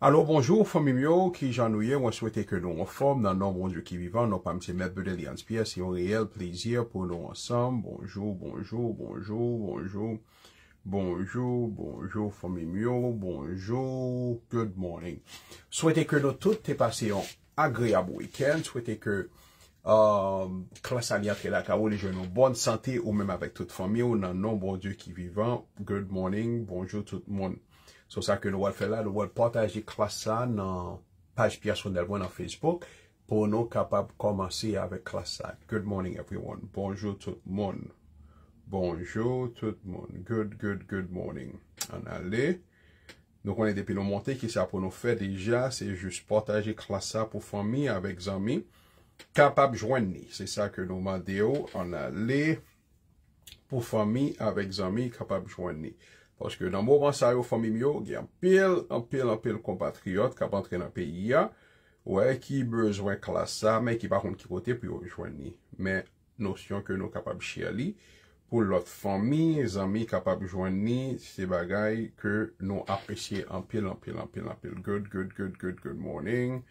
Alo, bonjou, fomim yo, ki janouye, wanswete ke nou an fom nan nou, bonjou, ki vivan, nou pa mse met bedel yanspye, se yon reyel plezyer pou nou ansam, bonjou, bonjou, bonjou, bonjou, bonjou, bonjou, bonjou, fomim yo, bonjou, good morning. Swete ke nou tout te paseyon agriyab wikend, swete ke klasa liat ke la ka ou li jen nou bonn sante ou menm avek tout fomim yo nan nou, bonjou, ki vivan, good morning, bonjou, tout moun. Sou sa ke nou wèl fè la, nou wèl potaje klasa nan page piya sondelwen an Facebook pou nou kapab komansi avek klasa. Good morning everyone, bonjou tout moun. Bonjou tout moun, good, good, good morning. An ale, nou konen depi nou monte ki sa pou nou fè deja, se jous potaje klasa pou fami avek zami. Kapab jwen ni, se sa ke nou mande yo, an ale, pou fami avek zami, kapab jwen ni. Oske nan mou man sa yo fomim yo, gen apil, apil, apil kompatriot kap antre nan peyi ya. Ou e ki bezwen klasa, men ki pa konti kote, pi yo jwenni. Men, nosyon ke nou kapab chiali pou lot fomi, zami, kapab jwenni, se bagay ke nou apresye apil, apil, apil, apil. Good, good, good, good, good morning.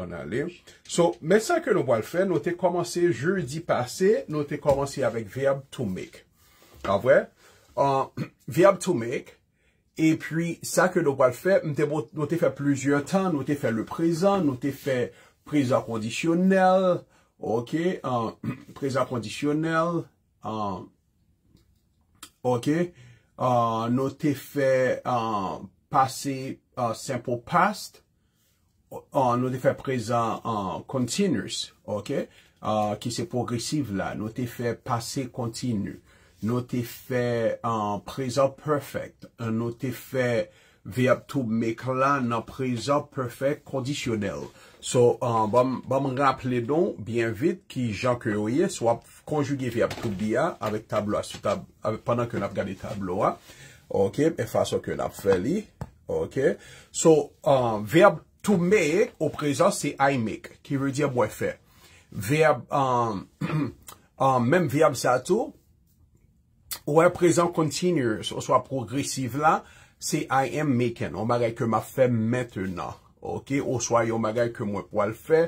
An ale. So, men sa ke nou wale fe, nou te komanse jeudi pase, nou te komanse avek verb to make. A ah, vwey? verbe to make, et puis, sa ke nou wal fè, nou te fè plusieurs temps, nou te fè le présent, nou te fè présent conditionnel, ok, présent conditionnel, ok, nou te fè passé, simple past, nou te fè présent continuous, ok, ki se progressive la, nou te fè passé continu, Nou te fe prezant prefect. Nou te fe veyap tou mek lan nan prezant prefect kondisyonel. So, bom rample don byen vit ki jan kwe ouye. So ap konjuge veyap tou biya. Avet tablo a su tablo. Avet pandan ke nan ap gade tablo a. Ok. E faso ke nan ap feli. Ok. So, veyap tou mek ou prezant se ay mek. Ki vey diya mwen fe. Veyap, an, an, men veyap sa tou. Ou e prezen kontinu, ou so a progresiv la, se I am making, ou magay ke ma fe metenan, ok? Ou so a yo magay ke mwen po al fe,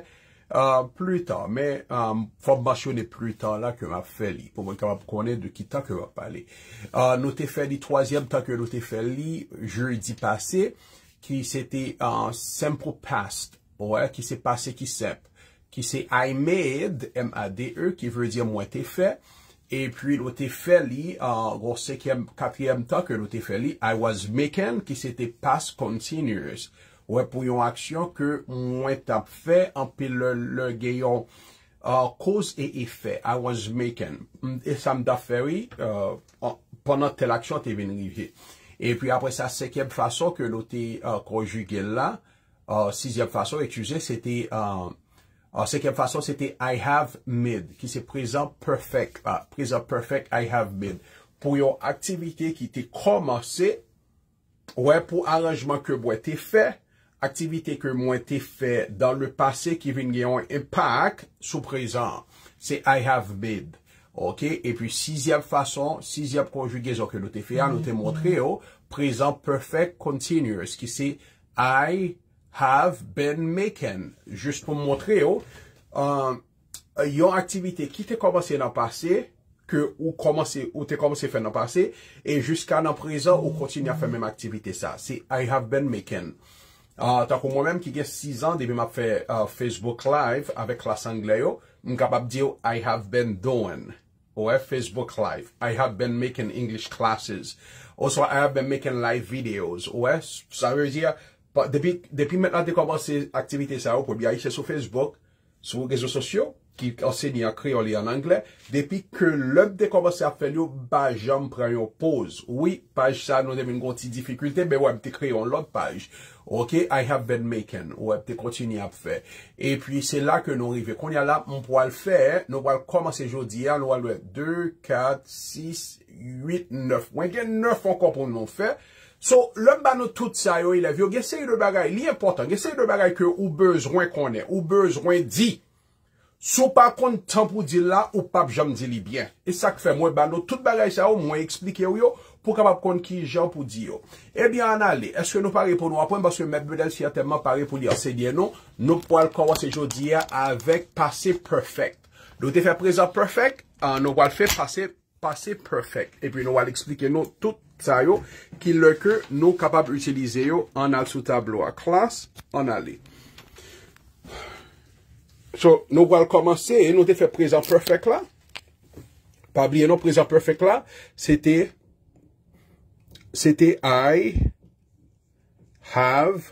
plu tan, me fap basyon e plu tan la ke ma fe li, pou mwen kapap konen de ki tan ke wap pale. Nou te fe li, toazen tan ke nou te fe li, juri di pase, ki se te simple past, ou e, ki se pase ki simple, ki se I made, M-A-D-E, ki vre di mwen te fe, Et puis, l'o te fè li, ou sekèm, katèm tanke l'o te fè li, I was making, ki se te passe continuez. Ouè pou yon aksyon ke mwen tap fè, anpe lor gè yon koz e ifè. I was making. E sa mda fè li, pwennan euh, tel aksyon te ven rivye. Et puis apre sa sekèm fason ke l'o te konjuge euh, la, euh, sizèm fason, ekjouzè, se te fè. Or se kem fason, se te I have made. Ki se prezant perfect. Ah, prezant perfect, I have made. Po yon aktivite ki te komanse. Ouè, pou aranjman ke mwen te fe. Aktivite ke mwen te fe. Dan le pase ki vin gen yon impact. Sou prezant. Se I have made. Ok, e pi sizyeb fason. Sizyeb konjugez. Ok, nou te fe a, nou te montre yo. Oh, prezant perfect, continuous. Ki se I have made. Have been making. Just pou mwotre yo. Euh, yo aktivite ki te komase nan pase. Ou te komase fe nan pase. E jiska nan prezant ou kontine a fe mwen aktivite sa. Si I have been making. Tako mwen menm ki gen 6 an debi mwap fe Facebook live. Awek klas angle yo. Mkabab di yo I have been doing. Ouwe Facebook live. I have been making English classes. Ouso I have been making live videos. Ouwe sa veu di yo. Depi mena de komanse aktivite sa yo, pou bi a iche sou Facebook, sou rezo sosyo, ki anse ni a kreyo li an Angle. Depi ke lop de komanse ap fe li yo, ba jom preyo pose. Oui, page sa nou deve ngo ti dificulte, be wap te kreyo lop page. Ok, I have been making, wap te konti ni ap fe. E pi se la ke nou rive. Konye la, nou po al fe, nou po al komanse jo di ya, nou al we 2, 4, 6, 8, 9. Wan gen 9 an konpon nou fe. So, lèm ban nou tout sa yo, ilèv yo, gesèy de bagay, li important, gesèy de bagay ke ou bezwen konè, ou bezwen di, sou pa kon ten pou di la ou pa jom di li byen. E sa ke fè, mwen ban nou tout bagay sa yo, mwen eksplike yo yo, pou kapap kon ki jom pou di yo. Ebyen eh an ale, eske nou pare pou nou apon, baske mèp bedel si ya temman pare pou li anse diye nou, nou po al kwa se jo diye avèk pase perfect. Nou te fè prezop perfect, ah, nou wal fè pase perfect. Epyen nou wal eksplike nou tout. sa yo, ki lè ke nou kapab utilize yo an al sou tablo a klas, an ale. So, nou wèl komanse, e nou te fè prezant prefèk la, pa bli e nou prezant prefèk la, se te, se te, I have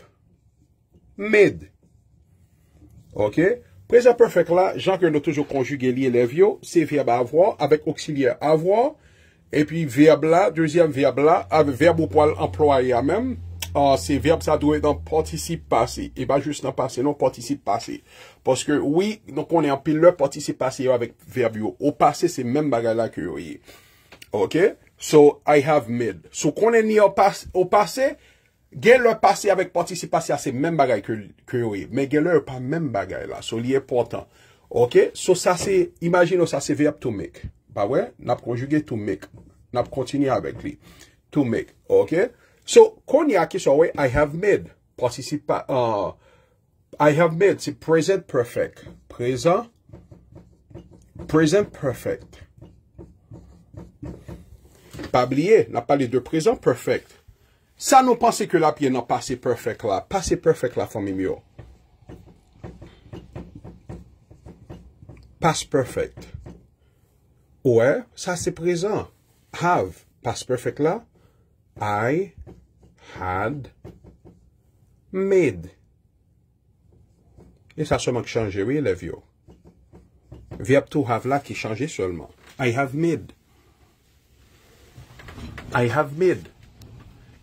made. Ok? Prezant prefèk la, jan ke nou toujou konjuge li enev yo, se fèb avwa, avek oksilyè avwa, Et puis, verbe la, deuxième verbe la, verbe ou pou al employe ya euh, men, se verbe sa dou e dan participase. E ba juste nan pase, non participase. Poske, oui, nou konen apil le participase yo avik verbe yo. Ou pase se men bagay la ki yo ye. Ok? So, I have made. Sou konen ni ou pase, gen le pase avik participase a se men bagay ki yo ye. Men gen le ou pa men bagay la. So, li e portan. Ok? So, sa se, imagine ou sa se verbe tou mek. Pa we? N ap konjuge tou mek. N ap kontinye avek li. Tou mek. Ok? So, koni aki sou we? I have made. Pas si si pa. Uh, I have made. Si present perfect. Present. Present perfect. Pa blye. N ap pale de present perfect. Sa nou panse ke la piye nan pas se perfect la. Pas se perfect la fomim yo. Pas perfect. Pas perfect. Ouè, sa se prezant. Have. Pas prefèk la. I had made. E sa soman ki chanje, oui, le vyo. Vi ap tou have la ki chanje solman. I have made. I have made.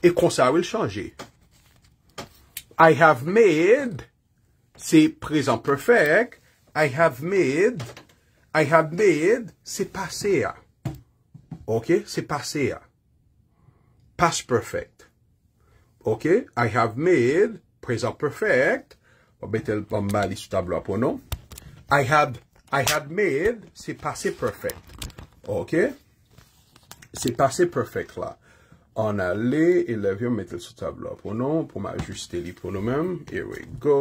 E kon sa wèl chanje. I have made. Se prezant prefèk. I have made. I have made, se pase ya. Ah. Ok, se pase ya. Ah. Past perfect. Ok, I have made, present perfect. Ou bete li pou bon mba li sou tablo aponon. I have made, se pase perfect. Ok, se pase perfect la. An ale, eleve yon, bete li sou tablo aponon. Pou mba ajuste li pou nou mem. Here we go.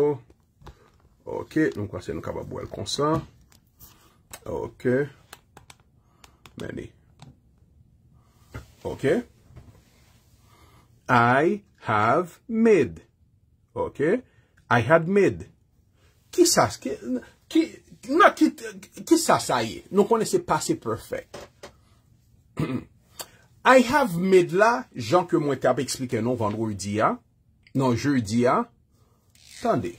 Ok, nou kwa se nou kaba bou el konsan. Ok. Mèni. Ok. I have mid. Ok. I had mid. Ki sa sa ye? Nou konese pase prefek. I have mid la. Jean-Claude Moitard pe eksplike nou vandrou di ya. Non, jè ou di ya. Tande.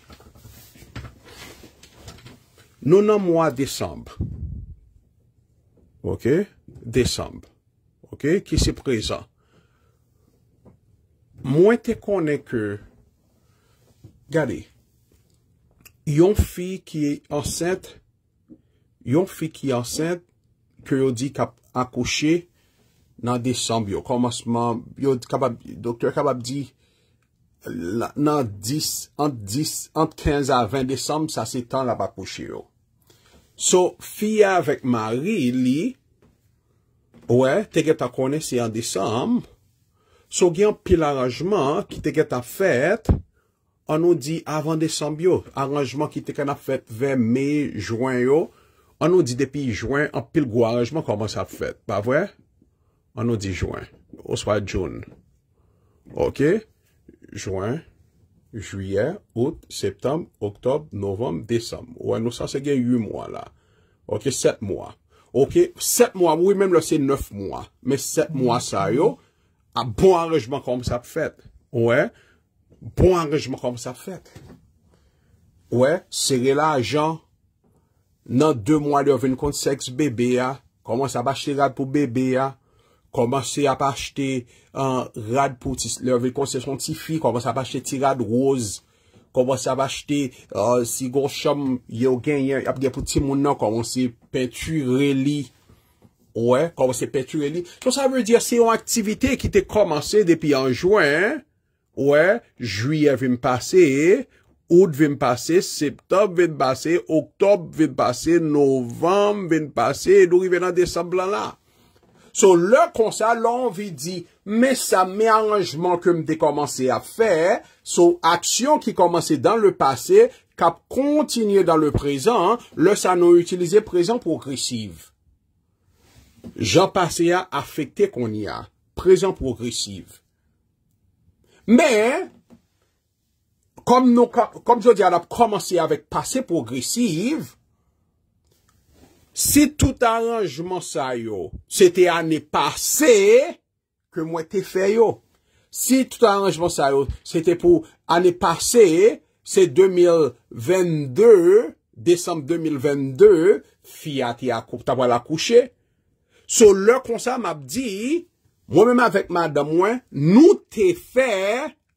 Nou nan mwa desambre. Ok, Desembe. Ok, ki se prezant. Mwen te konen ke, gade, yon fi ki ansente, yon fi ki ansente, ke yo di akoshe, nan Desembe yo, komanseman, yo doktor kabab di, nan 10, ant 10, ant 15 a 20 Desembe, sa se tan la bakoshe yo. So, Fiya vek Mari li, wè, te get a konen si an Desem, so gen an pil aranjman ki te get a fèt, an nou di avan Desem yo, aranjman ki te gen a fèt 20 May, Jouan yo, an nou di depi Jouan, an pil gwa aranjman koman sa fèt, ba wè? An nou di Jouan, ou swa Joun, ok? Jouan. Juyen, out, septem, oktob, novom, desem. Ouè, nou sa se gen yu mwa la. Ok, set mwa. Ok, set mwa, mwoy menm le se neuf mwa. Men set mwa sa yo, a ah, bon anrejman kom sa fèt. Ouè, bon anrejman kom sa fèt. Ouè, se gen la jan nan de mwa li aven kont seks bebe ah. ya. Koman sa ba chirad pou bebe ya. Ah? Koman se ap achete rad pou ti, lèvè kon se son ti fi. Koman se ap achete ti rad roz. Koman se ap achete si gò chom yò gen yè. Ap diè pou ti moun nan, koman se peintu reli. Ouè, koman se peintu reli. To sa vè diè, se yon aktivite ki te komanse depi an jwen. Ouè, juyè vim pase. Oud vim pase, septob vim pase, oktob vim pase, novem vim pase. Nou rive nan desemblan la. So lè kon sa l'on vi di, mè sa mè aranjman kèm de komanse a fè, so aksyon ki komanse dan lè pase, kap kontinye dan lè prezant, lè sa nou utilize prezant progresiv. Jan pase a afekte kon y a, prezant progresiv. Mè, kom nou, kom jodi a la komanse avèk pase progresiv, Si tout aranjman sa yo, se te ane pase, ke mwen te fe yo. Si tout aranjman sa yo, se te pou ane pase, se 2022, Desembe 2022, fia te akou, ta wala kouche. So lè konsa map di, mwen mèm avèk mèm da mwen, nou te fe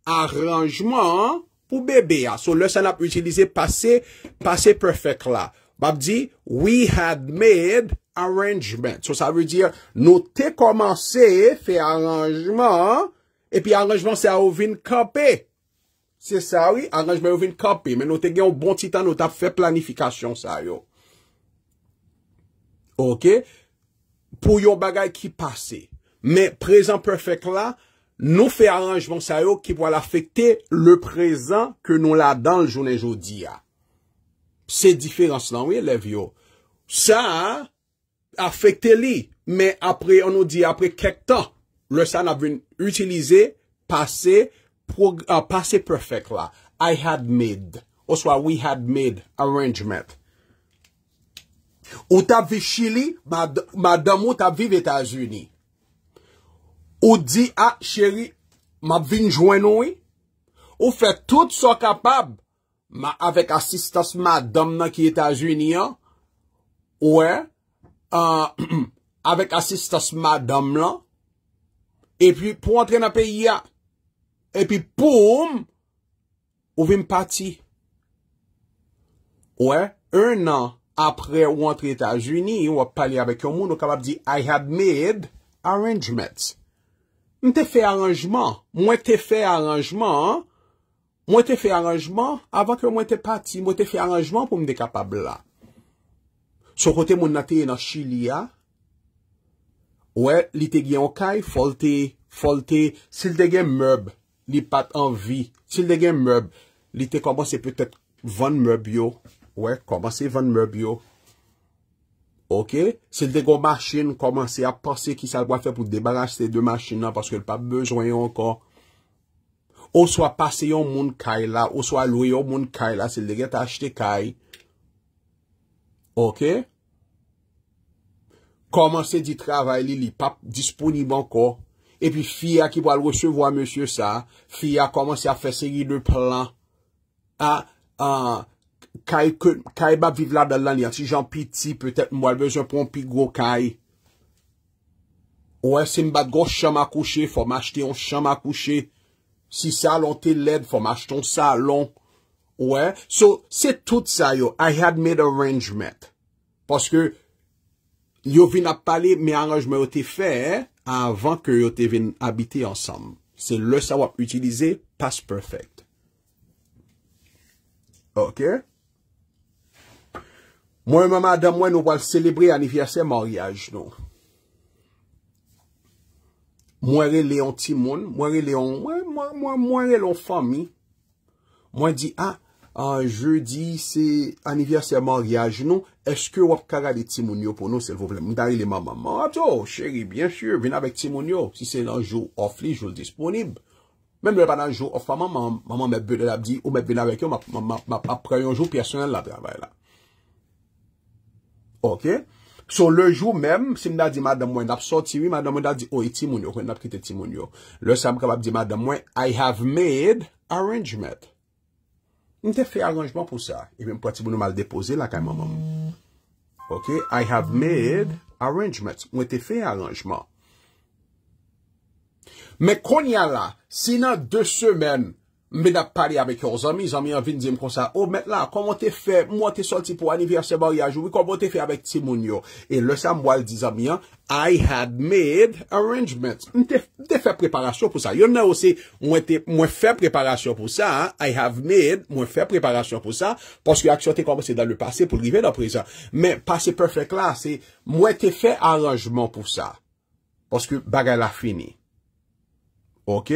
aranjman pou bebe ya. Ah. So lè san ap utilize pase, pase prefèk la. Mab di, we had made arrangement. So, sa vè di, nou te komanse, fè aranjman, epi aranjman se a ouvin kapè. Se sa, oui, aranjman ouvin kapè, men nou te gen bon titan nou ta fè planifikasyon sa yo. Ok? Pou yon bagay ki pase, men prezen prefèk la, nou fè aranjman sa yo ki wala fèkte le prezen ke nou la dan l jounen jodi ya. Se diferans nan wye lev yo. Sa, afekte li. Men apre, an nou di apre kek tan. Rasa nan vin utilize, pase, pase prefect la. I had made. Oswa, we had made arrangement. Ou ta viv Chile, ma dam ou ta viv Etats-Unis. Ou di, a, ah, chéri, ma vin jwen noui. Ou fe tout so kapab. Ma avèk asistas madam nan ki etaj uni an. Ouè. Avèk asistas madam e nan. Epi pou antren apè ya. Epi poum. Ou vèm pati. Ouè. Un nan apre ou antren etaj uni. Ou ap paley avèk yo moun. Ou kapap di I had made arrangements. Mwen te fè aranjman. Mwen te fè aranjman an. Mwen te fe aranjman avan ke mwen te pati. Mwen te fe aranjman pou mde kapab la. So kote moun nati enan chili ya. Ouè, li te gyan kay, folte, folte. Sil de gen mèb, li pat anvi. Sil de gen mèb, li te komase peutet van mèb yo. Ouè, komase van mèb yo. Ok, sil de gen mèb chine, komase a pase ki sa gwa fe pou debaraj se de mèb chine nan. Paske l pa bezoyon kon. Ou swa pase yon moun kay la, ou swa lwe yon moun kay la, se l deget a achete kay. Ok? Komanse di travay li li pap disponiban ko. E pi fia ki wal wese vwa monsye sa, fia komanse a fese yi de plan. A, a, kay kut, kay ba vive la dal lan, yansi jan pi ti, petet mwal bezon pon pi gwo kay. Ou esen bat gwo chanma kouche, fwa m achete yon chanma kouche. Si sa lon te led, fòm achton sa lon. Ouè. So, se tout sa yo. I had made arrangement. Pòske, yo vin ap pale me anajme yo te fè, avan ke yo te vin abite ansanm. Se le sa wap utilize, pas perfect. Ok. Mwen mwen mwen adan mwen nou wal selebri anifiasè moryaj nou. Mwen re leon ti moun, mwen re leon, mwen re loun fami. Mwen di, ha, ah, an ah, jeudi, se anivyasey a moryaj nou, eske wap kara li ti moun yo pou nou sel vop vlemen? Mwen dare li man maman, mwen ah, a to, cheri, bien fiyo, vina vek ti moun yo. Si se nan jou of li, jou disponib. Mwen mwen vana jou of faman, maman mwen bebe de la bi, ou mwen vina vek yo, mwen ap preyo jou pi asen la. Ok? So, lejou men, sin nan di madan mwen, nap sotiwi, madan mwen nan di, oye, oh, ti moun yo, kon nan ki te ti moun yo. Lejou sa mou kabab di, madan mwen, I have made arrangement. Mwen te fe aranjman pou sa. Emen pou ati moun nou mal depose la kaj moun moun. Ok? I have made arrangement. Mwen te fe aranjman. Me kon ya la, si nan de semen, mwen te fe aranjman. Men ap pari avek yo, zami, zami an vin di m kon sa, ou oh, men la, konwen te fe, mwen te solte pou anivir se boryaj ou, konwen te fe avek ti moun yo. E le sa mwal di zami an, I had made arrangement. Mwen te fe preparasyon pou sa. Yon nan ou se, mwen te, mwen fe preparasyon pou sa, I have made, mwen fe preparasyon pou sa, poske aksyon te kompese dan le pase pou li ve nan prezant. Men pase perfect la, se, mwen te fe arrangement pou sa. Poske bagay la fini. Ok?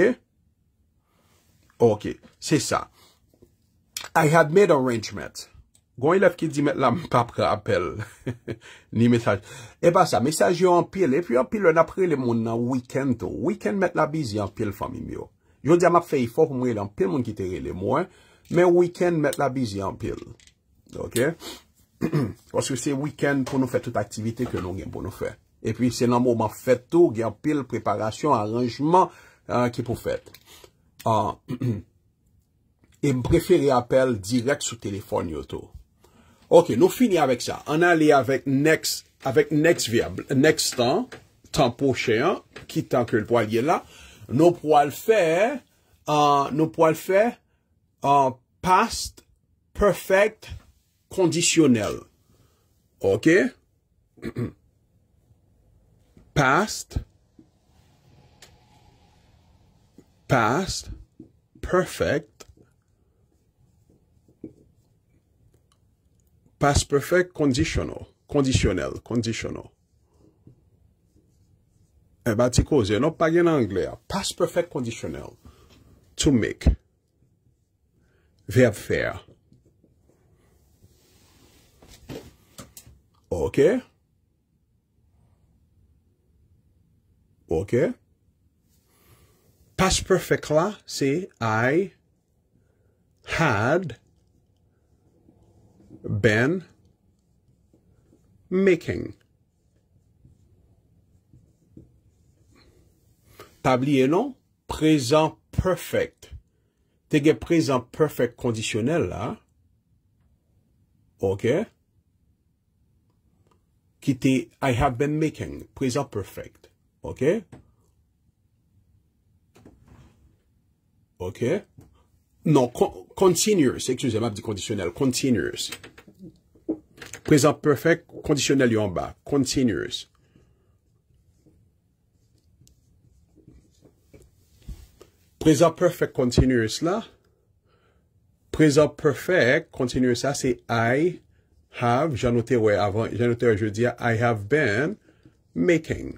Ok, se sa. I had made arrangement. Gwenye lef ki di met la mpap ka apel. Ni met sa. E ba sa, mesaj yo anpil. E pi anpil le napre le moun nan weekend to. Weekend met la bizi anpil fami myo. Yo di a map fey fo pou mwenye lanpil moun ki tere le moun. Men weekend met la bizi anpil. Ok. Paske se weekend pou nou fe tout aktivite ke nou gen pou nou fe. E pi se nan moun man fet to gen pil preparasyon, aranjman euh, ki pou fet. Ah, e mpreferi apel direk sou telefon yotou. Ok, nou fini avèk sa. An alè avèk next, avèk next viable, nextan, tampo chèyan, kitan ke l poal yè la. Nou poal fè, nou poal fè, past, perfect, kondisyonel. Ok? Past, past, Past, perfect, past perfect conditional. Kondisyonel, kondisyonel. E eh, ba ti koze, nou pa gen angler. Past perfect conditional. To make. Verb fair. Ok. Ok. Ok. Past perfect la, se, I had been making. Tab liye non? Present perfect. Tege present perfect kondisyonel la. Ok. Ki te, I have been making. Present perfect. Ok. Ok. OK? Non, continuous, excusez-moi, je dis conditionnel, continuous. Présent perfect, conditionnel en bas, continuous. Présent perfect continuous là, présent perfect continuous ça, c'est I have, j'ai noté ouais avant, j'ai noté je dis I have been making.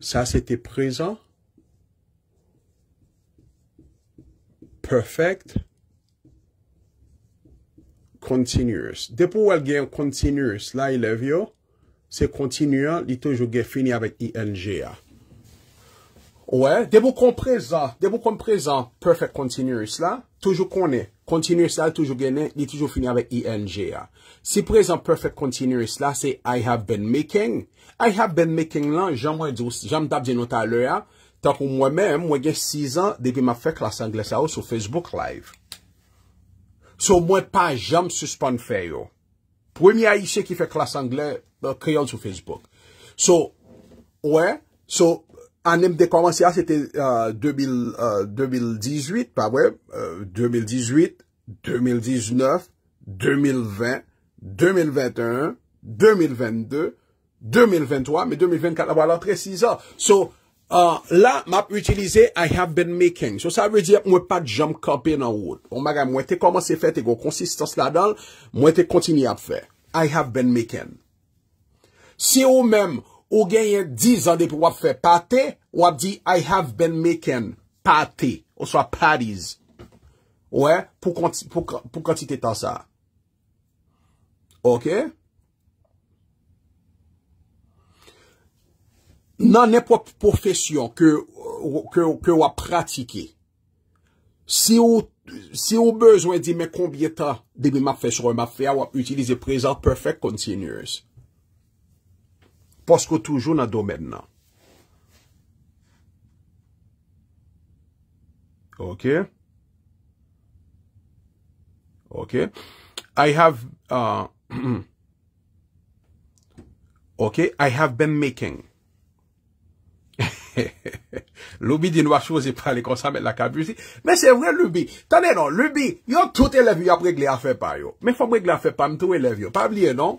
Ça c'était présent Perfect Continuous. De pou wèl gen Continuous la ilèv yo, se Continuous li toujou gen fini avèk ING a. Ouè, de pou komprezant Perfect Continuous la, toujou konè. E. Continuous la toujou genè, e, li toujou fini avèk ING a. Se prezant Perfect Continuous la, se I have been making. I have been making la, jèm wèl jousi, jèm dap di nou talè a. Tak ou mwen men, mwen gen 6 an, debi m a fe klas anglè sa ou sou Facebook live. Sou mwen pa jom suspon fe yo. Pwè mi a ishe ki fe klas anglè kre euh, yon sou Facebook. Sou, wè, sou, anem dekoman si a, se te 2018, pa wè, 2018, 2019, 2020, 2021, 2022, 2023, mè 2024, wè, alò tre 6 an. Sou, Ha, ah, la, map utilize, I have been making. So, sa vwe di, mwen pat jom kapi nan wot. Mwen te koman se fet e gwo konsistans la dal, mwen te kontini ap fe. I have been making. Si ou men, ou genye diz an de pou wap fe, pati, wap di, I have been making. Pati, ou sa, pati. Ou e, pou konti te tan sa. Ok? Ok? nan net wap profesyon ke wap pratike. Se ou se ou bezwen di me konbietan debi map fesyon, map fesyon, wap utilize prezant, perfect, continuous. Posko toujou nan domen nan. Ok. Ok. I have uh, Ok. I have been making Loubi di nou a chose pa li konsa met la kabusi. Men se vre loubi. Tane nou loubi. Yo tout elevi apre gley a fe pa yo. Men fapre gley a fe pa mtou elevi yo. Pa blye non?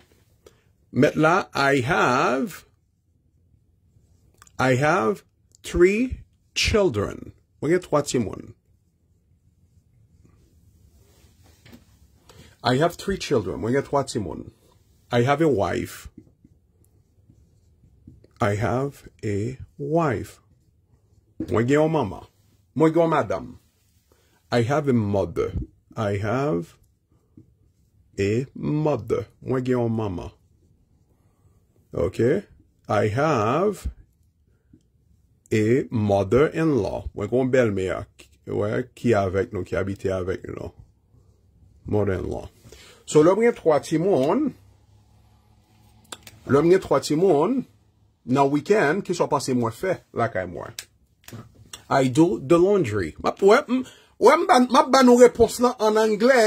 Met la I have I have three children. Mwenye twa timon. I have three children. Mwenye twa timon. I have a wife. I have a Wife. Mwen gen yon mama. Mwen gen yon madam. I have a mother. I have a mother. Mwen gen yon mama. Ok. I have a mother-in-law. Mwen gen yon bel meyak. Ki avèk nou. Ki abite avèk nou. Mother-in-law. So lòm gen troti moun. Lòm gen troti moun. nan wiken, ki sa pa se mwen fe, la kay mwen. I do the laundry. Mwè mwen bannou repons la e an Anglè.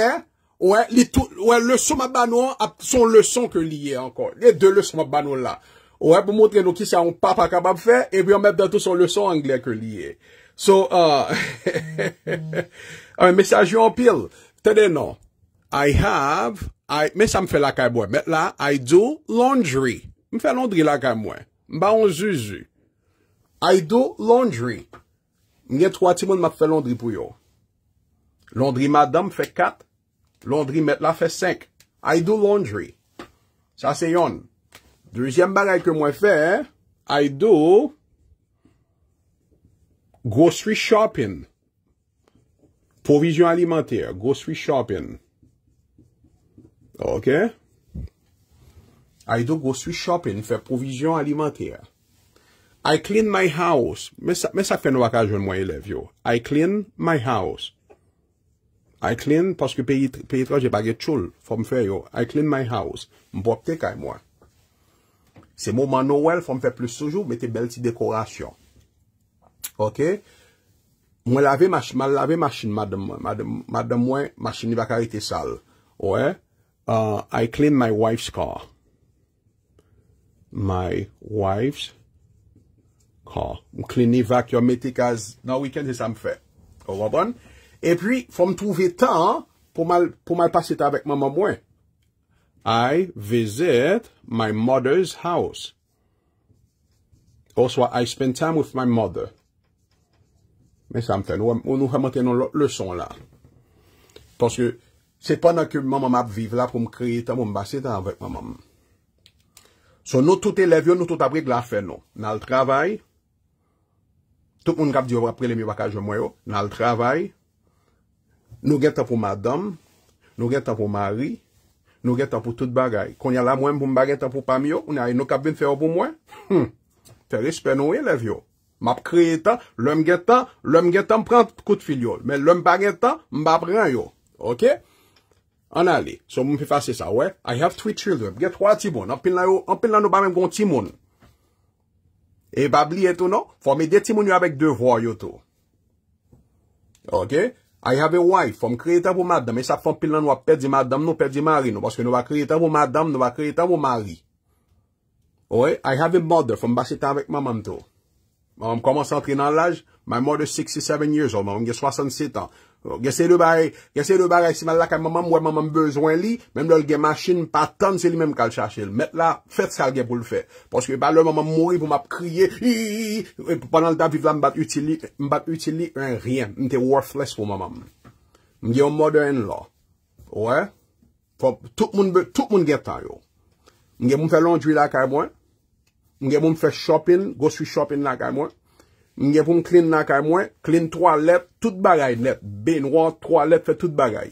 Mwè le son mwen bannou an, son le son ke liye ankon. Le de le son mwen bannou la. Mwè mwen mwè mwè mwen mwen mwen mwen mwen mwen mwen mwen. So, mwen mwen sajou an pil, fte de nan, I have, mwen sa mwen fe la kay mwen, mwen la, I do laundry. Mwen fe laundry la kay mwen. Mba on zu zu. I do laundry. Mwenye 3 timon mwen fè laundry pou yo. Laundry madam fè 4. Laundry met la fè 5. I do laundry. Sa se yon. Deuxyem bagay ke mwen fè. I do grocery shopping. Povizyon alimenter. Grocery shopping. Ok. Ok. Ay do goswi shopin, fè provijyon alimentèr. I clean my house. Mè sa fè nou akajon mwen elev yo. I clean my house. I clean, porske pe itroj e bagè tchoul fò m fè yo. I clean my house. M bopte kaj mwen. Se mou man nou wèl fò m fè plus soujou, mè te bel ti dekorasyon. Ok? M wè lave machin, m lave machin mwen, m lave mwen, machin ni wakarite sal. Ouè? Euh, I clean my wife's car. My wife's car. Mw klini vak yon metik az. Nan wikendi sa m fe. O wabon. E pwi fwa m touvi tan pou mal pase ta vek mw mw mwen. I visit my mother's house. O swa I spend time with my mother. Men sa m ten. O nou fwa mwen ten nou le son la. Pwoske se pan ak mw mw mw ap vive la pou m kreye ta mw m basi ta vek mw mw mwen. So nou tout e lev yo, nou tout aprik la fe nou. Nal travay, tout moun kap diyo oh, aprile mi wakaj yo mwen yo. Nal travay, nou geta pou madam, nou geta pou mari, nou geta pou tout bagay. Konya la mwen pou mba geta pou pam yo, mwen ay nou kap vin fe yo pou mwen. Hmm. Feris pe nou e lev yo. Map kriye ta, lom geta, lom geta mprand kout fil yo. Men lom bagay ta, mba pran yo. Ok? An ale, sou m pou fase sa, wè? I have three children. Gè tro a timoun. An pil nan nou ba mèm kon timoun. E bab li etou nou? Fò mè de timoun yo avèk devò yo tou. Ok? I have a wife. Fò m kreytan pou madame. E sa fòm pil nan nou apè di madame nou, apè di mari nou. Pòske nou va kreytan pou madame, nou va kreytan pou mari. Wè? I have a mother. Fò m basi tan avèk mamam tou. M konman san tri nan laj. My mother is 67 years old. M ange 67 an. Bon, Gese de bar esim al lak a mamam ou e mamam bezwen li Menm do el gen masin patan se li menm kal chache el Met la fet sal gen pou l fe Poske pale l mamam mwoy pou map kriye Pendan l ta viv la mbat utili Mbat utili en rien Mte wot fles pou mamam Mge yon modern law Ou e? Tout moun getan yo Mge moun fe lantjwi lak a mwen Mge moun fe shopping Goswi shopping lak a mwen M gen pou m klin nan kaj mwen, klin 3 let, tout bagay net. Ben wan, 3 let, fè tout bagay.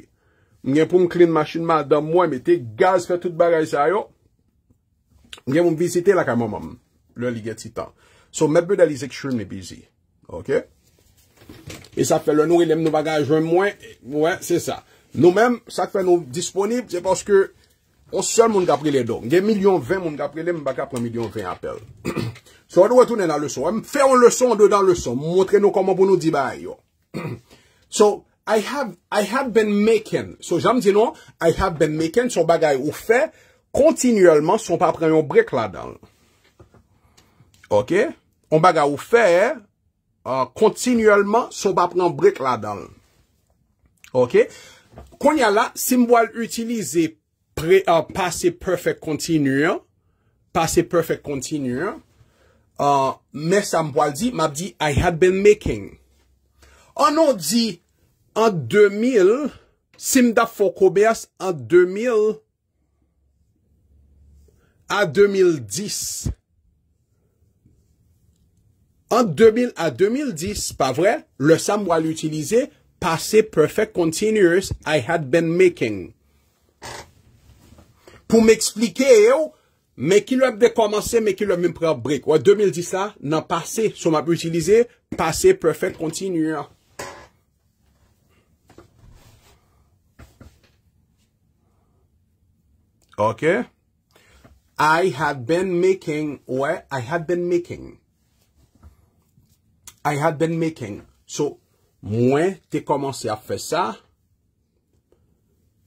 M gen pou m klin masjinman dan mwen, meti gaz fè tout bagay sa yo. M gen pou m vizite la kaj mwen mwen, lè li gen titan. So mè bè dè li zek choum lè bizi. Ok? E sa fè lè nou, e lè m nou bagaj mwen, wè, se sa. Nou men, sa fè nou disponib, se paske, on sel moun kapri lè don. Gen milyon 20 moun kapri lè, m baka pran milyon 20 apel. So, wè tounen nan lèson. Fè yon lèson, yon dè nan lèson. Mwotre nou koman pou nou di bè a yon. So, I have been making. So, janm di nou, I have been making. So, bagay ou fè, kontinuellement, sou pa prenen yon brek la dal. Ok? On bagay ou fè, kontinuellement, euh, sou pa prenen yon brek la dal. Ok? Konya la, simbole utilize, euh, passe perfect kontinuyan, passe perfect kontinuyan, Euh, me samwal di, map di, I had been making. Anon di, an 2000, Simda Foukobeas, an 2000, an 2010. An 2000 an 2010, pa vre, le samwal utilize, pase perfect continuous, I had been making. Po m'explike yo, Mè ki lè bè komanse, mè ki lè mè prè brèk. Ouè, 2010 la, nan pasè. Sou mè bè utilize, pasè, pè fè, kontinu. Ok. I had been making. Ouè, I had been making. I had been making. Sou mwen te komanse a fè sa.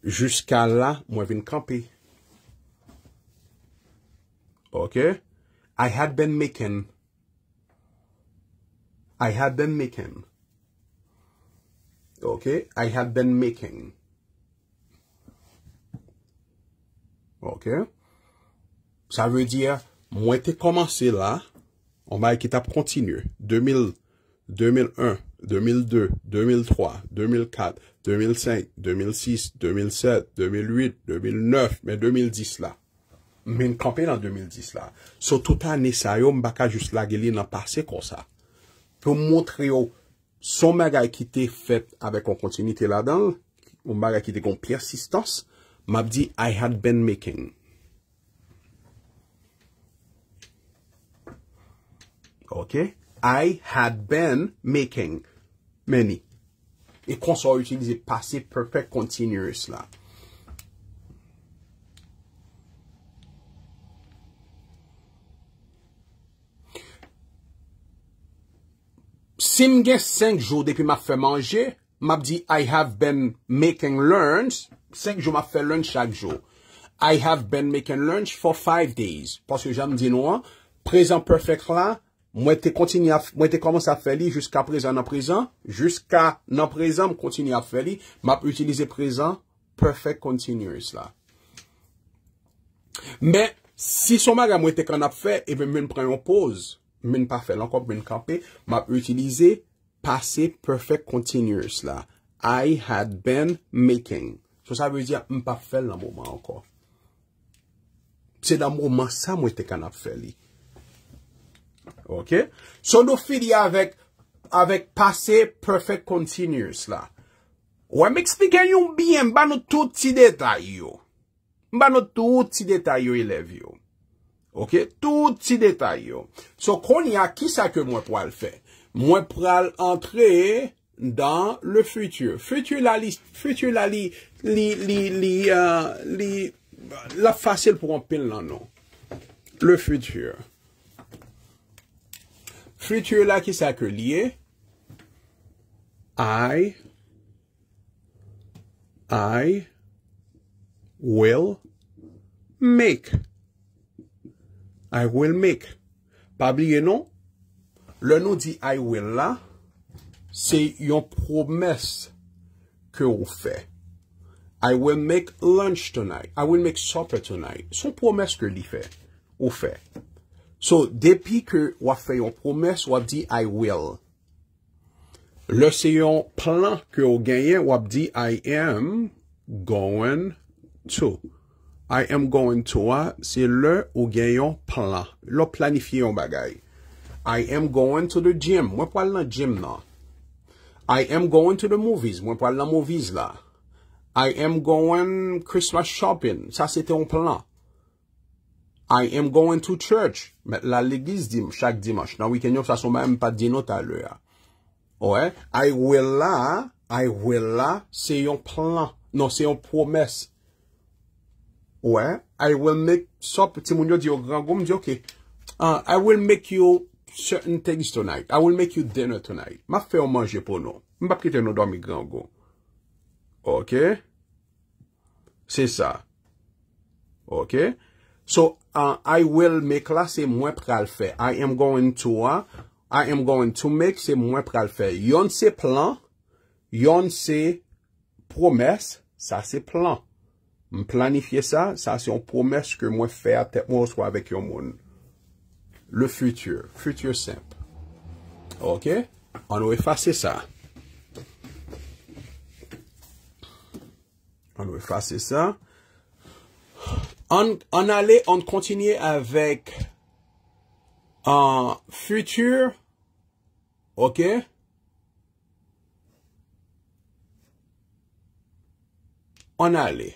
Juska la, mwen vin kampi. Ok, I had been making. I had been making. Okay? I had been making. Okay? Ça veut dire, moi, j'ai commencé là. On va qui tape continue. 2000, 2001, 2002, 2003, 2004, 2005, 2006, 2007, 2008, 2009, mais 2010 là. Men kampè nan 2010 la. So touta nesay yo mbaka jous la geli nan pase kon sa. Pe mwotre yo son mbaga ekite fèt avek kon kontinite la dan. Ou mbaga ekite kon piersistans. Mbap di I had been making. Ok. I had been making. Meni. E kon so utilize pase perfect kontinuous la. Sin gen 5 jou depi ma fè manje, map di, I have been making lunch, 5 jou ma fè lunch chak jou. I have been making lunch for 5 days. Paske jan di nou an, prezant perfect fwa, mwen te konmons a fè li, jiska prezant nan prezant, jiska nan prezant mwen konmons a fè li, map utilize prezant perfect continuous la. Men, si son maga mwen te konmons a fè, evè mwen pren yon poz, Min pa fel anko, bin kape. Ma utilize pase perfect continuous la. I had been making. So sa ve yu diya, m pa fel nan mouman anko. Se nan mouman sa mwen te kan ap fel li. Ok? So nou fili avek, avek pase perfect continuous la. Ou am eksplike yon biyen, m ba nou tou ti deta yo. M ba nou tou ti deta yo e lev yo. Ok, tout ti detay yo. So kon ya, ki sa ke mwen pou al fe? Mwen pou al antre dan le futur. Futur la li, li, li, li, euh, la fasil pou an pin lan nou. Le futur. Futur la ki sa ke li e? I I will make I will make. Pa bliye nou? Le nou di I will la, se yon promes ke ou fe. I will make lunch tonight. I will make supper tonight. Son promes ke li fe ou fe. So, depi ke wap fe yon promes, wap di I will. Le se yon plan ke ou genye, wap di I am going to. I am going to a, se le ou gen yon plan. Lo planifi yon bagay. I am going to the gym. Mwen pou al nan gym nan. I am going to the movies. Mwen pou al nan movies la. I am going Christmas shopping. Sa se te yon plan. I am going to church. Met la legis dim chak dimash. Nan wiken yon fasa souman mwen pa di nou talwe ya. Ou e? I will la, I will la, se yon plan. Non, se yon promesse. Ouè, I will make... Sop, ti moun yo di yo gran go, m di ok. Uh, I will make you certain things tonight. I will make you dinner tonight. Ma fè ou manje pou nou. M ba priten nou do mi gran go. Ok? Se sa. Ok? So, uh, I will make la se mwen pral fè. I am going to... Uh, I am going to make se mwen pral fè. Yon se plan. Yon se promes. Sa se plan. Planifier ça, ça c'est une promesse que moi faire, peut tête, soit avec le monde. Le futur, futur simple. Ok? On va effacer ça. On va effacer ça. On, on allait, on continuer avec un futur. Ok? On allait.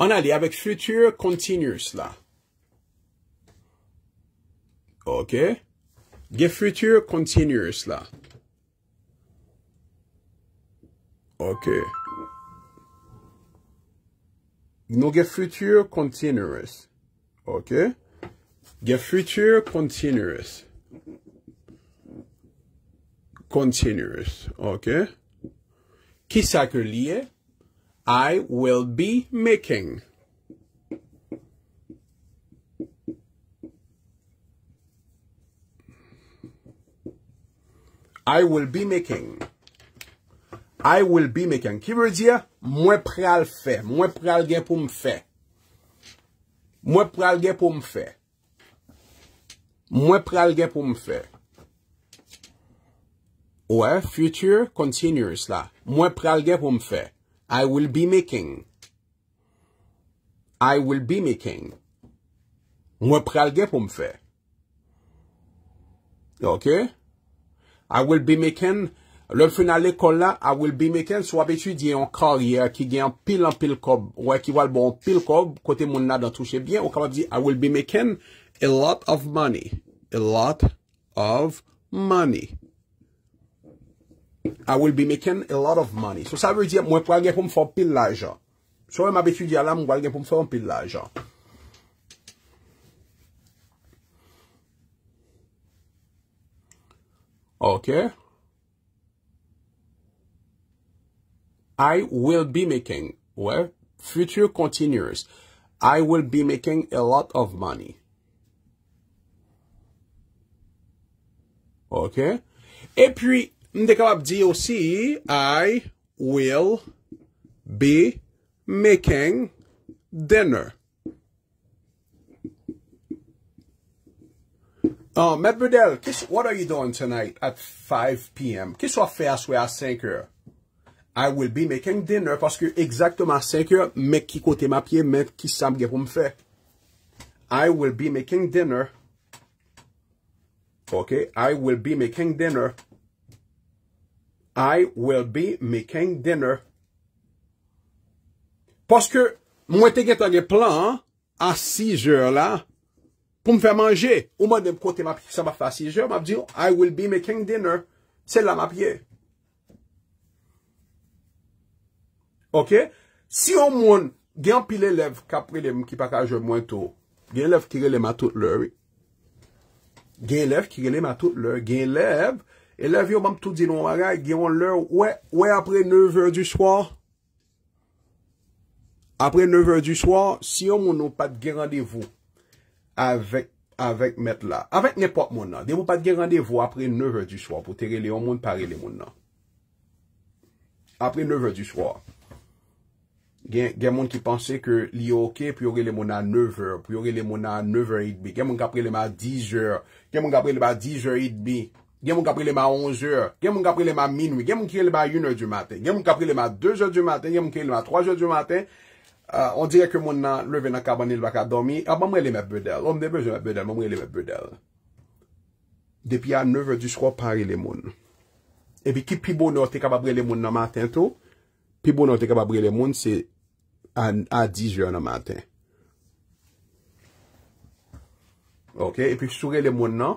An a li avek fritur kontiniris la. Ok. Ge fritur kontiniris la. Ok. Nou ge fritur kontiniris. Ok. Ge fritur kontiniris. Kontiniris. Ok. Ki sakir li e? Ok. I will be making. I will be making. I will be making. Ki vwe di ya? Mwen pral fe. Mwen pral ge pou mfe. Mwen pral ge pou mfe. Mwen pral ge pou mfe. Ou e? Future, continuous la. Mwen pral ge pou mfe. I will be making. I will be making. Mwen pre al gen pou m fe. Ok? I will be making. Le fin al ekol la, I will be making. Sou ap etudye yon karyer ki gen pil an pil kob. Ou ekival bon pil kob. Kote moun nad an touche bien. Ou kap ap di, I will be making a lot of money. A lot of money. I will be making a lot of money. So ça veut dire moi pour gen pour m fò pil la jan. So wè m ap etudya la, m pral gen pou m fò pil la Ok. I will be making, well, future continuous. I will be making a lot of money. Ok. et puis. N dekabab di yo si, I will be making dinner. Oh, Met Bridel, what are you doing tonight at 5pm? Kiswa fe aswe a 5? I will be making dinner. Paske yo exactoman 5, mek ki kote ma pie, mek ki samge pou mfe. I will be making dinner. Ok, I will be making dinner. I will be making dinner. Paske, mwen te gen tan gen plan, a 6 jeur la, pou mwen fè manje, ou mwen dem kote ma pi, sa mwen fè a 6 jeur, mwen ap di yo, I will be making dinner, se la ma piye. Ok? Si yo mwen gen pi le lev, kapre le mwen ki pak a jeur mwen to, gen lev ki gele ma tout lor, gen lev ki gele ma tout lor, gen lev, E lev yo mam tout di nou waga, geyon lè, wè, wè apre 9h du swa, apre 9h du swa, si yo moun nou pat ge randevou, avèk, avèk met la, avèk nepot moun nan, de moun pat ge randevou apre 9h du swa, pou tere le yon moun pare le moun nan. Apre 9h du swa, gen moun ki panse ke li yo ke, pou yon le moun nan 9h, pou yon le moun nan 9h itbi, gen moun kapre le moun nan 10h, gen moun kapre le moun nan 10h itbi, gen moun kapri lema 11 ou, gen moun kapri lema min ou, gen moun kapri lema 1 ou du maten, gen moun kapri lema 2 ou du maten, gen moun kapri lema 3 ou du maten, euh, on dire ke moun nan leve nan kabanil baka domi, ap ah, mamre leme bedel, omdebe jeme bedel, mamre leme bedel. Depi a 9 ou 10 ou pari lemon. Epi ki pi bon nou te kapabri lemon nan maten tou, pi bon nou te kapabri lemon se a 10 ou nan maten. Ok, epi ki soure lemon nan,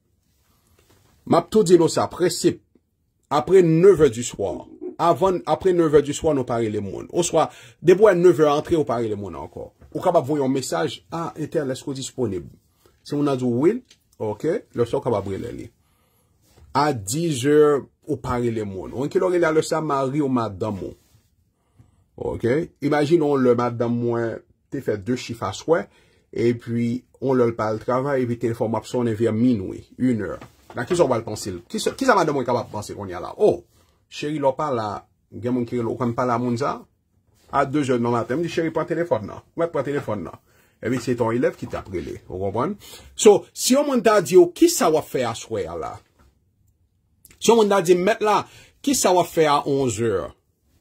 Map tou di nou sa, pre sip, apre 9 du swan, apre 9 du swan ou pare le moun. Ou swa, debou an 9 entri ou pare le moun ankon. Ou kabab voyon mesaj, ah, a, eten, lesko disponib. Se moun anjou wil, ok, le swan kabab wile li. A 10 ou pare le moun. Ou enke lor ila le sa, ma ri ou mad dam moun. Ok, imajinon le mad dam moun, te fet 2 chifa swen, e pi, on lal pa al travay, evite inform ap son evya min oui, 1 oui. Na kizan wè l'pansil Kizan wè l'pansil O oh, Chéri lò pa la Gèmoun kire lò O kèm pa la mounza A 2 jèl nan matè Mè di chéri Pwa tèlè fon nan Mè pwa tèlè fon nan Ewi se ton ilèv Ki ta prele O konpon So Si yon oh, non, moun da di yo Kis sa wè fè a chwe ya la Si yon moun da di Mèt la Kis sa wè fè a 11 jèl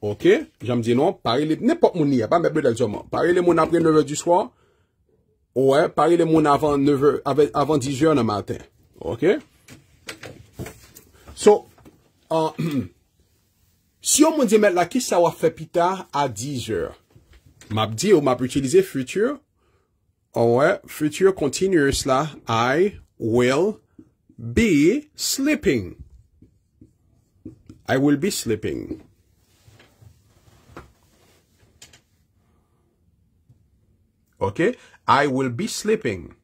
Ok Jèm di nan Pari lè Nèpot moun ni Pari lè moun apre 9 jèl du swan Ouè Pari lè moun So, euh, si yo mwen dimet la ki sa wap fe pita a 10 jeur, mwen ap di ou mwen ap utilize future, ah future continue is la, I will be sleeping. I will be sleeping. Ok, I will be sleeping. Ok.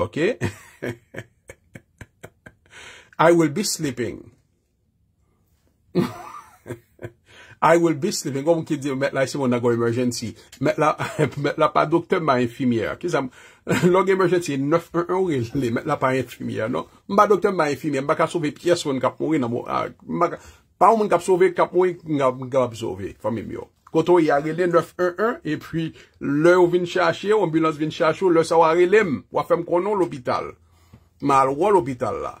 I will be sleeping I will be sleeping Mwen ki di, mwen la se mwen nago emergency Mwen la pa doktem Mwen la pa infimiye Mwen la ah, pa infimiye Mwen la pa doktem Mwen la pa doktem Mwen la pa doktem Koto yi a rele 9-1-1, epri lè ou vin chache, ambulans vin chache ou, lè sa ou a relem, wafem konon l'opital. Ma al wò l'opital la.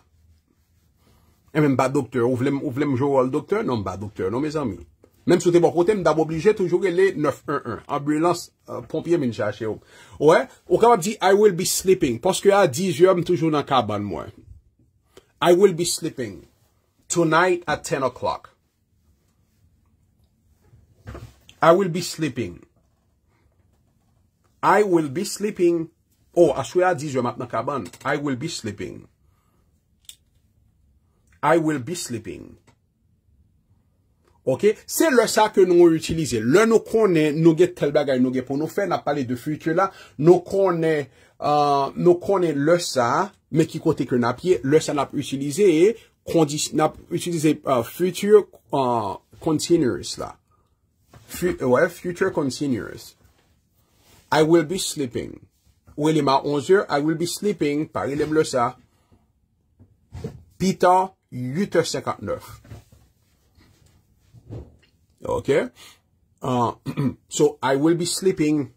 Emen eh ba doktor, ou vlem jou wò l'doktor, non ba doktor, non mè zami. Mèm sou te bò bon kote, m daboblije toujou rele 9-1-1, ambulans euh, pompye vin chache ou. Ouè, ou kamap di, I will be sleeping, poske a di, jèm toujou nan kaban mwen. I will be sleeping. Tonight at 10 o'clock. I will be sleeping. I will be sleeping. Oh, aswe a diz yo map nan kaban. I will be sleeping. I will be sleeping. Ok. Se lè sa ke nou yon yon yon yon yon yon yon yon. Le nou konen nou gen tel bagay nou gen pou nou fe. Nap pale de future la. Nou konen uh, lè sa. Mè ki kote kre nap ye. Lè sa nap yon yon yon yon yon yon. Nap yon yon yon yon yon. Future containers la. ouais, future continuous. I will be sleeping. Ou il ma 11 heures, I will be sleeping, par il aime le ça. Peter, 8h59. Okay? Uh, so, I will be sleeping.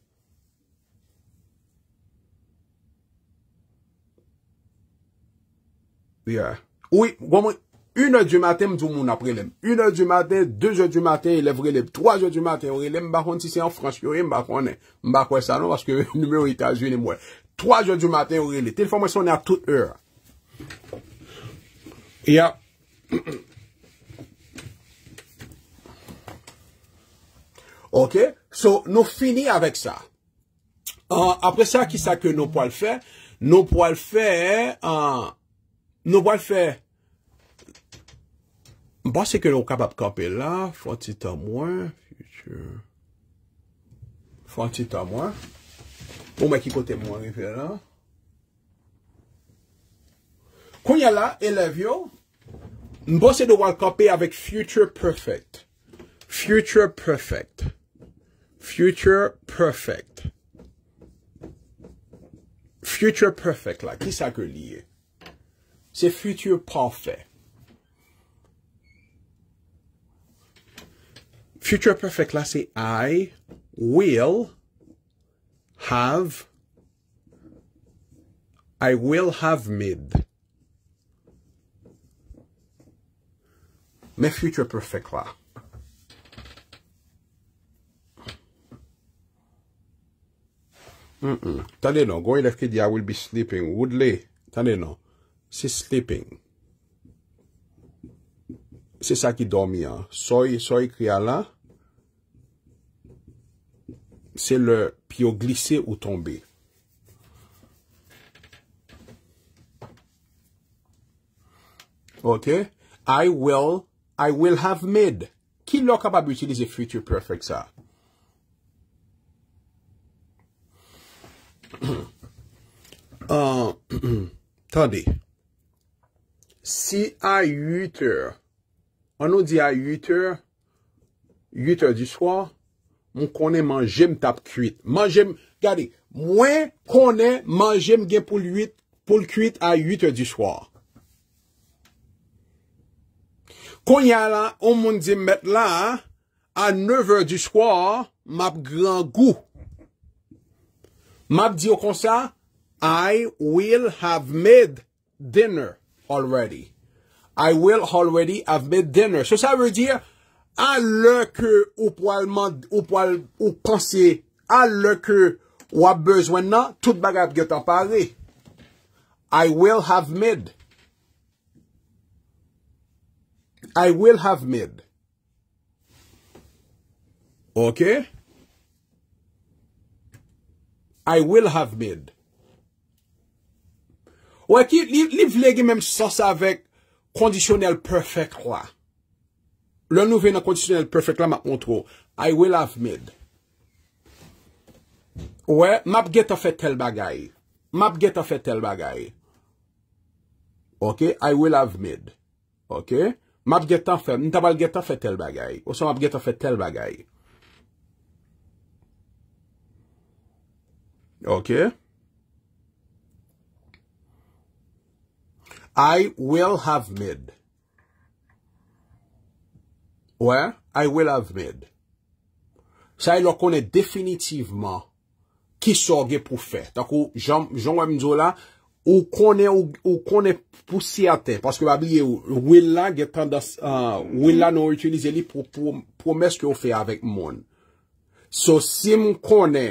Yeah. Oui, one more. Un e di maten, mdou moun aprelem. Un e di maten, de di maten, le vrelem. Troye di maten, vrelem. Mbakon, si se an fransk yore, mbakon, mbakon sanon, baske nou mwen yon itaz yon, mwen. Troye di maten, vrelem. Tel fòm wè se wè a tout eur. Yap. Ok. So, nou fini avèk sa. Apre sa, ki sa ke nou po al fè? Nou po al fè, nou po al fè, M basè ke nou kap ap kapè la, fwantit an mwen, fwantit an mwen, pou mè ki kote mwen reveran. Koun ya la, e lev yo, m basè nou wak kapè avèk future perfect. Future perfect. Future perfect. Future perfect la, ki sa ke liye? Se future parfait. Future perfect classy I will have I will have made. My future perfect là. Mm-mm. Tande no, going left kid, I will be sleeping. Woodley, tande no, she's sleeping. Se sa ki dòm yon. Soy kriya la. Se le piyo glise ou tombe. Ok. I will have made. Ki lò kapab utilize kriyo perfect sa? Uh, tande. Si a yutèr. An nou di a 8 eur, 8 eur di swa, moun konen manje m tap kuit. Mwen konen manje m gen pou l kuit a 8 eur di swa. Konya la, ou moun di m bet la, a 9 eur di swa, map gran gou. Map di yo konsa, I will have made dinner already. I will already have made dinner. Se sa vè diye, al lè kè ou pwèlman, ou pwèl, ou konsè, al lè kè wè bezwen nan, tout bagat gèt anpare. I will have made. I will have made. Ok? I will have made. Ouè ki, li vlege mèm sa sa vèk, Kondisyonel perfek kwa. Le nouvene kondisyonel perfek la ma kontro. I will have mid. Ouwe, map geta fe tel bagay. Map geta fe tel bagay. Ok, I will have mid. Ok, map geta fe, nita bal geta fe tel bagay. Oso map geta fe tel bagay. Ok. Ok. I will have made. Ouè? I will have made. Sa e lo konè definitivman ki soge pou fè. Takou, jom wè mzou la, ou konè pou siate, paske wè biye wè la wè la nou ityonize li pou mesk yo fè avèk moun. So, si moun konè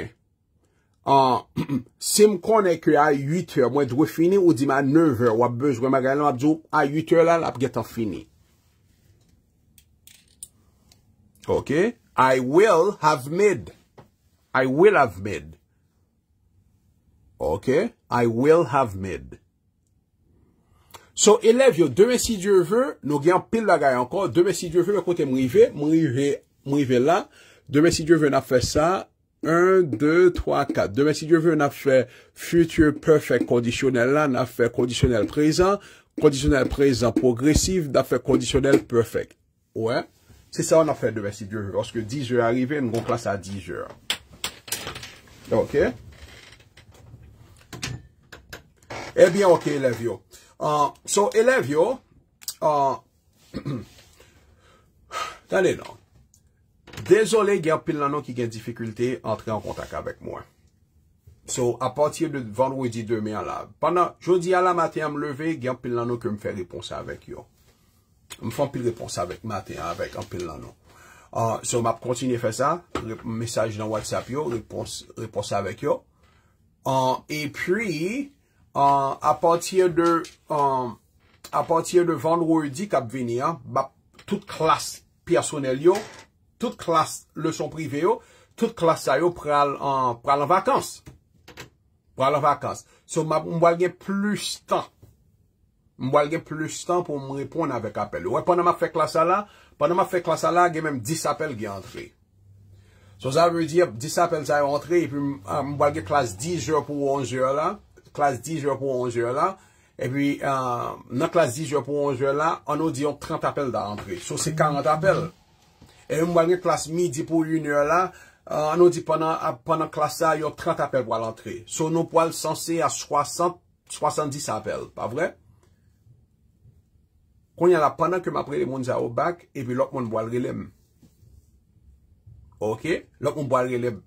Sim kon ekre ay yutye, mwen dwe finye ou di man neve, wap bezwe magay nan ap djou, ay yutye lan ap getan finye. Ok, I will have made. I will have made. Ok, I will have made. So, elev yo, 2006-2007, nou gen pil bagay ankon, 2006-2007, mwen konten mwen rive, mwen rive la, 2006-2007 nan fwe sa... 1, 2, 3, 4. Deme si Dieu veut, na fè future perfect conditionnel la, na fè conditionnel présent, conditionnel présent progressive, na fè conditionnel perfect. Ouè? Se sa, na fè deme si Dieu veut. Oske 10 jeux arrive, nou gon klas a 10 jeux. Ok? Ebyen, eh ok, elev yo. Euh, so, elev yo. Euh, Tane nan. Desole, gen pil lano ki gen difikulte, entre en kontak avek mwen. So, a patir de vanwoudi, demen alav. Jodi ala, mati an me leve, gen pil lano ke me fe reponsan avek yo. Me fan pil reponsan avek, mati an, apil ah, lano. So, map kontin e fe sa, mesaj nan WhatsApp yo, reponsan avek yo. Ah, e pri, a ah, patir de a patir de vanwoudi, kap veni an, tout klas personel yo, tout klas le son prive yo, tout klas sa yo pral an vakans. Pral an vakans. So mbwal gen plus tan. Mbwal gen plus tan pou mwripon avèk apel. Ouè, pwè pwè mwap fè klas a la, pwè mwap fè klas a la, gen mèm 10 apel gen antre. Euh, so sa vwè di, 10 apel sa yo antre, mbwal gen klas 10 jou pou 11 jou la, klas 10 jou pou 11 jou la, e pi nan klas 10 jou pou 11 jou la, an nou di yon 30 apel da antre. So se 40 apel. E yon mwal gen klas midi pou euh, yon yon la, anon di pwana klasa yon 30 apel wale antre. So nou pwal sanse a 60, 70 apel, pa vre? Kon yon la pwana ke m aprele moun za ou bak, evi lak moun mwal relem. Ok, lak mwal relem.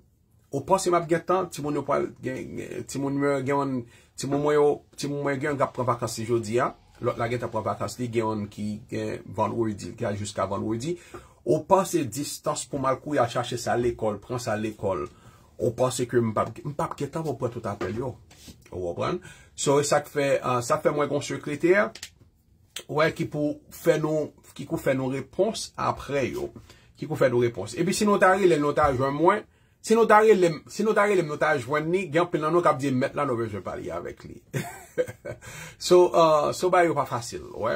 Ou pwase m ap getan, ti moun nou pwal gen, ti moun mwen gen yon, ti moun mwen gen yon gap provakansi jodi ya. Lak gen tap provakansi gen yon ki gen van wadi, gen yon jiska van wadi. Ou pan se distans pou mal kou ya chache sa l'ekol, pran sa l'ekol, ou pan se ke m pap, m pap ketan pou pran tout apel yo, ou wapran. So, e sa fè mwen gonsye kriter, wè, ki pou fè nou, ki pou fè nou repons apre yo, ki pou fè nou repons. E pi si notari lèm notar jwen mwen, si notari lèm notar jwen ni, gen pè nan nou kap di, met nan nou vej je pari avèk li. So, so bè yo pa fasil, wè.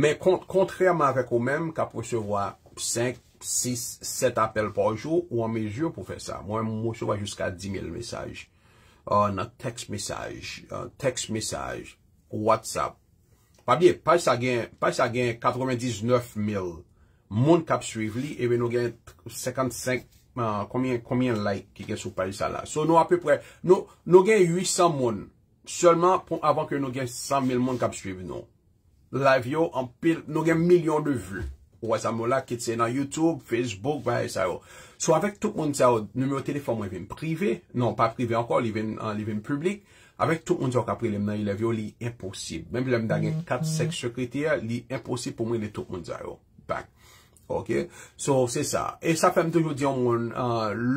Men kontrèman avèk ou mèm, kap pwè se vwa, 5, 6, 7 apel pou anjou ou an mèjou pou fè sa. Mwen mwosyo va jouska 10.000 mesaj. Nan text mesaj. Text mesaj. WhatsApp. Pabye, Paj sa gen 99.000 moun kap suiv li e ve nou gen 55 komyen like ki gen sou Paj sa la. So nou apè pre. Nou gen 800 moun. Seleman avan ke nou gen 100.000 moun kap suiv nou. Live yo, nou gen milyon de vlou. Ou asan mou la ki tse nan YouTube, Facebook, baye sa yo. So, avek touk moun sa yo, nume yo telefon mwen ven privé. Non, pa privé anko, li ven publik. Avek touk moun sa yo kapri lem nan yi lev yo, li imposib. Membe lem dan yi mm-hmm. kat seks sekreti ya, li imposib pou mwen li e touk moun sa yo. Bak. Ok. So, se sa. E sa femte yo di an moun,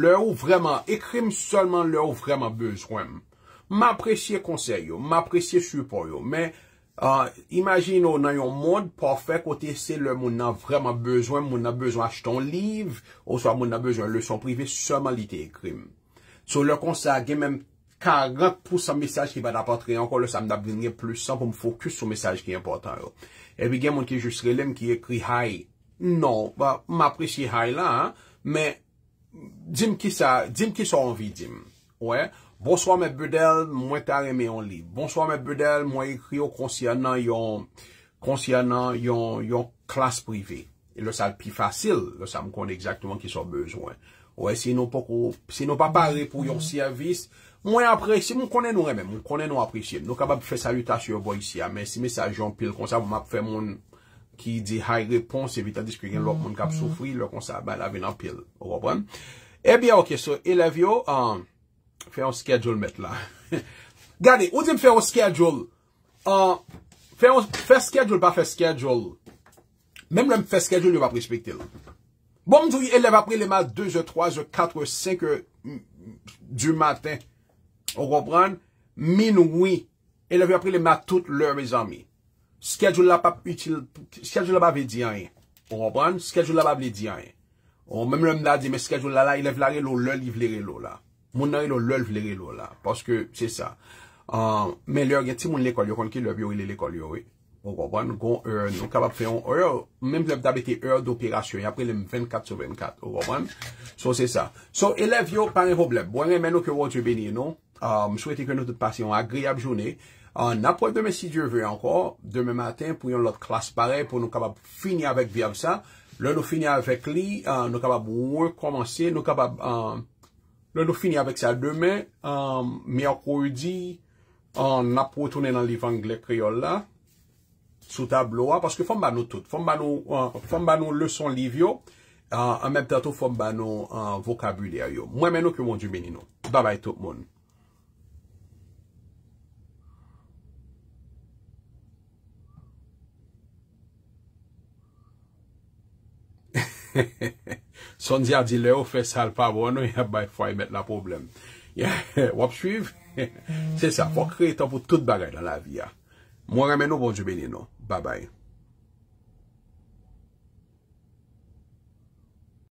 lè ou vreman, ekrem solman lè ou vreman bezwem. M apresye konseyo, m apresye support yo, men... Ah, Imagin nou nan yon moun, pa fè kote se lè moun nan vreman bezwen, moun nan bezwen acheton liv, ou sa moun nan bezwen lè son privé, seman li te ekrim. So lè konsa gen men 40% mesaj ki va d'apatre anko, lè sa m da brin gen plusan pou m fokus sou mesaj ki important yo. Ebi gen moun ki jousre lem ki ekri hay, non, m apreshi hay la, men dim ki sa, dim ki sa anvi dim, wey. Bonswa me bedel, mwen ta reme yon li. Bonswa me bedel, mwen ekri yo konsyana yon... Konsyana yon... Yon klas prive. Le sa pi fasil. Le sa mwen konde ekzaktman ki so bezwen. Ou e si nou pa kou... Si nou pa pare pou yon servis. Mwen apresye. Mwen kone nou reme. Mwen kone nou apresye. Nou kaba fe salutasyo yon boy siya. Mwen simese ajon pil konsa. Mwen ap fe moun ki di hay repons. Evita diskriken lòk moun kap mm. soufri. Lòk konsa. Ba la venan pil. Ou wapwem? Ebya, ok. So, Fè yon skedjoul mèt la. Gade, ou di m fè yon skedjoul? Fè yon, fè skedjoul pa fè skedjoul. Mèm lèm fè skedjoul, yon va prespektil. Bonjou, lèm bon, apri lèm a 2, 3, 4, 5 du maten. Ou robran, min wè. Lèm apri lèm a tout lèm e zanmi. Skedjoul la pa vè diyan. Ou robran, skedjoul la pa vè diyan. Ou mèm lèm la di, mè skedjoul la la, lèm lèm lèm lèm lèm lèm lèm lèm lèm lèm lèm lèm lèm lèm Moun nan yon lel vle rilou la. Paske, se sa. Ah, men lèv yon ti moun lèkol yon, kon ki lèv bon, bon, bon, yon yon lèkol yon. O wabwan, kon yon nou kabab feyon. O yon, men lèv dabite yon d'opirasyon. Yon apre lèm 24 sou 24. O wabwan. So se sa. So lèv yon, panen wabwan. Mwen men nou ke wadjou bini yon nou. Ah, m souwete kwen nou tout pasyon. Agriyab jounen. Ah, Na pov demen si djou vwe anko. Demen matin, pou yon lot klas parey, pou nou kabab fini Lè nou fini avèk sa dèmè, um, mè akourdi, an um, ap wè tonè nan liv anglè kriol la, sou tablo a, paske fèm bè nou tout, fèm bè nou uh, lèson liv yo, uh, an mèp tèto fèm bè nou uh, vokabulea yo. Mwen mè nou kè moun djibèni nou. Dabay tout moun. Hehehehe. Sondi a di le ou fè sal pa bon nou, ya bay fwa y met la problem. Ya, wap chviv? Se sa, fok kre tan pou tout bagay nan la vi ya. Mwen remen nou bon djoubeni nou. Ba bay.